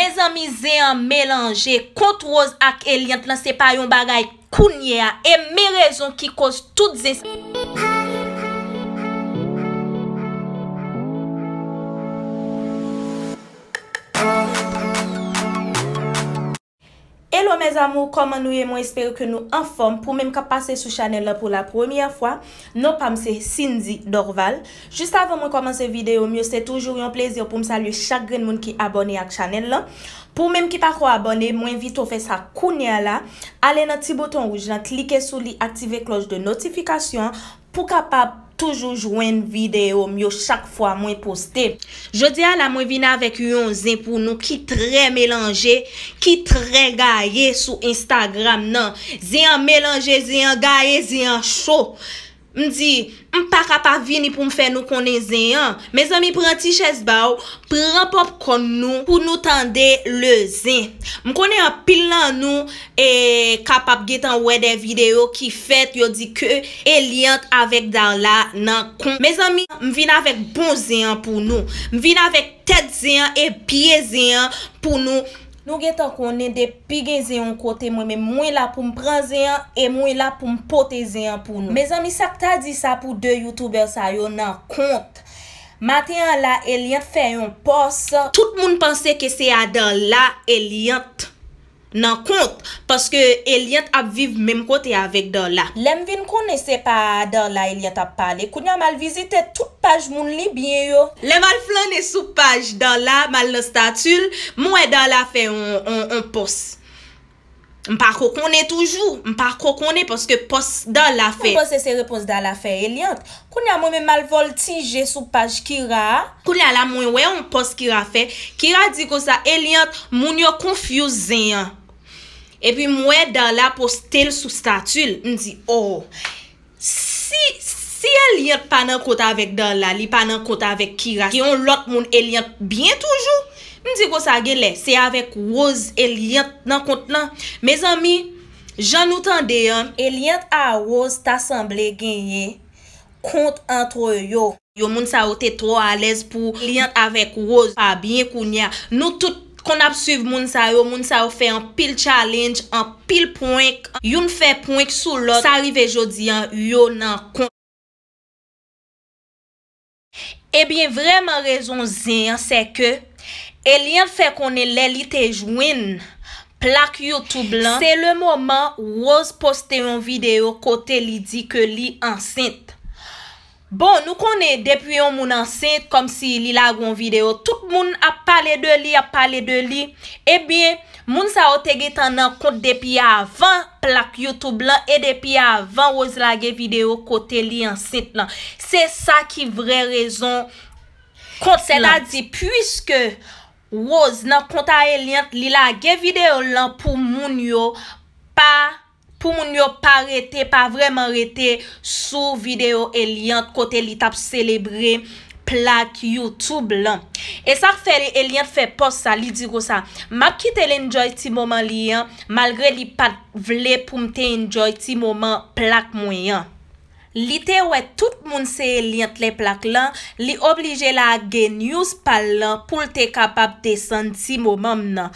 Me zami ze an melange kont Rose ak Elliot nan sepa yon bagay kounye a e me rezon ki kos tout ze se... mèz amou, koman nou ye mwen espere ke nou inform pou mèm ka pase sou chanel la pou la premiye fwa. Nopam se Cindy Dorval. Jist avon mwen koman se videyo, mwen se toujou yon plezir pou msalye chak gen moun ki abone ak chanel la. Pou mèm ki pa kwa abone, mwen vito fè sa kounia la. Ale nan ti boton ou jen klike sou li aktive kloj de notifikasyon pou kapap Toujou jwen videyo, myo chak fwa mwen poste. Je di a la mwen vina vek yon zin pou nou ki tre melange, ki tre gaye sou Instagram nan. Zin an melange, zin an gaye, zin an show. M di, m pa kapap vini pou m fe nou konen zeyan. Me zami, pranti ches bau, pran pop kon nou pou nou tende le zeyan. M konen apil nan nou e kapap getan we de video ki fet yo di ke e liant avek dan la nan kon. Me zami, m vina vek bon zeyan pou nou. M vina vek tet zeyan e pie zeyan pou nou. Nou gen tan konen de pigen ze yon kote mwen men mwen la pou m pran ze yon e mwen la pou m pote ze yon pou nou. Me zan mi sak ta di sa pou de youtuber sa yon nan kont. Mate yon la e liyant fe yon pos. Tout moun pense ke se a dan la e liyant. Nan kont, paske Elliot ap viv menm kote avek Darla. Lem vi n kone sepa Darla Elliot ap pale, kounya mal vizite tout page moun libyen yo. Lem al flan e sou page Darla mal no statul, mwen Darla fe yon pos. Mpa koko ne toujou, mpa koko ne poske pos da la fe. Mpo se se repos da la fe, Elliot. Koun ya mwen me malvol ti je sou page Kira. Koun ya la mwen wey an pos Kira fe. Kira di kosa Elliot moun yo konfuse zeyan. E pi mwen Darla pos tel sou statul. Mdi, oh, si Elliot panan kota avèk Darla, li panan kota avèk Kira, ki yon lot moun Elliot bien toujou. Ndi go sa gele, se avek woz e liant nan kont nan. Me zami, jan nou tan deyon. E liant a woz ta sanble genye kont antro yo. Yo moun sa ou te tro alez pou liant avek woz pa bie koun ya. Nou tout kon ap suv moun sa yo, moun sa ou fe an pil challenge, an pil poink. Yon fe poink sou lot, sa rive jo diyan yo nan kont. Ebyen eh vreman rezon zin yon se ke... E liyan fe konen lè li te jwen plak YouTube lan, se le moman wos poste yon videyo kote li di ke li ansint. Bon, nou konen depi yon moun ansint, kom si li lag yon videyo, tout moun ap pale de li, ap pale de li, e bie, moun sa o te getan nan kont depi ya avan plak YouTube lan, e depi ya avan wos lage videyo kote li ansint lan. Se sa ki vre rezon kont se la di, puisque, Woz nan konta Elyant li la ge videyo lan pou moun yo pa rete, pa vreman rete sou videyo Elyant kote li tap selebre plak Youtube lan. E sa kfe Elyant fe pos sa, li digo sa, ma ki te le njoy ti mouman li yan malgre li pat vle pou mte njoy ti mouman plak mouyan. Li te wè tout moun se li ant le plak lan, li oblije la gen yous pal lan pou l te kapap de santi mou mam nan.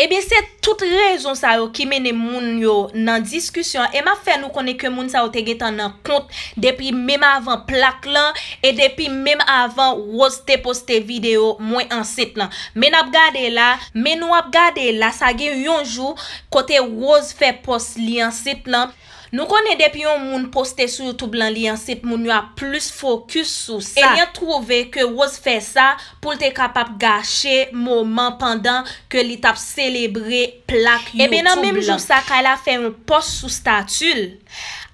Ebyen se tout rezon sa yo ki mene moun yo nan diskusyon. Eman fè nou konen ke moun sa yo te gen tan nan kont depi mem avan plak lan e depi mem avan wos te poste video mwen ansit lan. Men ap gade la, men nou ap gade la, sa gen yonjou kote wos fe poste li ansit lan. Nou konen dep yon moun poste sou YouTube lan li an sip moun yon ap plus fokus sou sa. E li an trove ke wos fe sa pou lte kapap gache mouman pandan ke li tap celebre plak e YouTube lan. Ebe nan menm jou sa ka la fe yon post sou statul.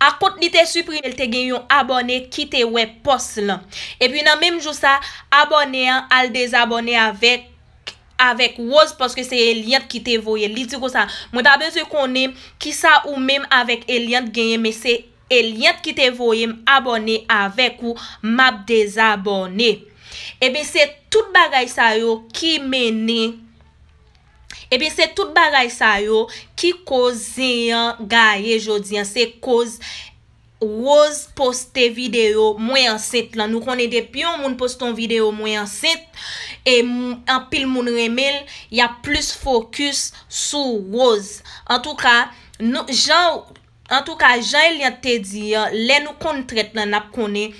Ak pot li te suprime lte gen yon abone kite web post lan. Ebe nan menm jou sa abone an al desabone avet. Avèk wòz pòske se e liyat ki te vòye. Li di kò sa. Mwen tabè se konèm ki sa ou mèm avèk e liyat genye. Mè se e liyat ki te vòye abonè avèk ou map dezabonè. E eh bè se tout bagay sa yo ki menè. Eh e bè se tout bagay sa yo ki kòzè yon gaye jò diyan. Se kòz e... Woz poste video mwen an set la Nou konede pyo moun poston video mwen e an set E apil moun remel Ya plus fokus sou woz An tou ka An tou ka jan el yate di Le nou konen tret lan ap konen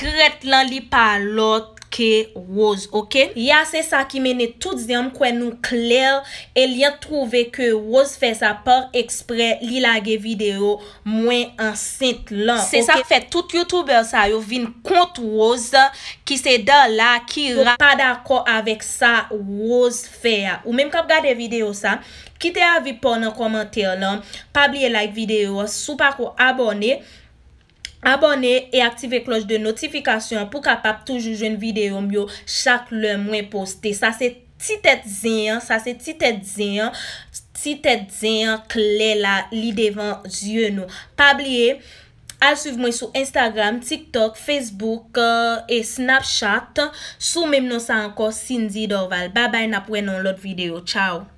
Tret lan li pa lot Ke woz, oke? Ya, se sa ki mene tout ziyanm kwen nou kler El yon trove ke woz fe sa par ekspre li lage video mwen an sent lan, oke? Se sa fe tout youtuber sa yo vin kont woz Ki se da la ki ra pa dako avek sa woz fe ya Ou menm kap gade video sa Ki te avi pon nan komenter lan Pabliye like video, sou pa ko abone Abone e aktive kloj de notifikasyon pou kapap toujou joun videyo myo chak le mwen poste. Sa se titet zyen, sa se titet zyen, titet zyen kle la li devan zyen nou. Pablie, al suv mwen sou Instagram, TikTok, Facebook e Snapchat. Sou mwen mnen sa anko, Cindy Dorval. Babay na pou enon lot videyo. Chow!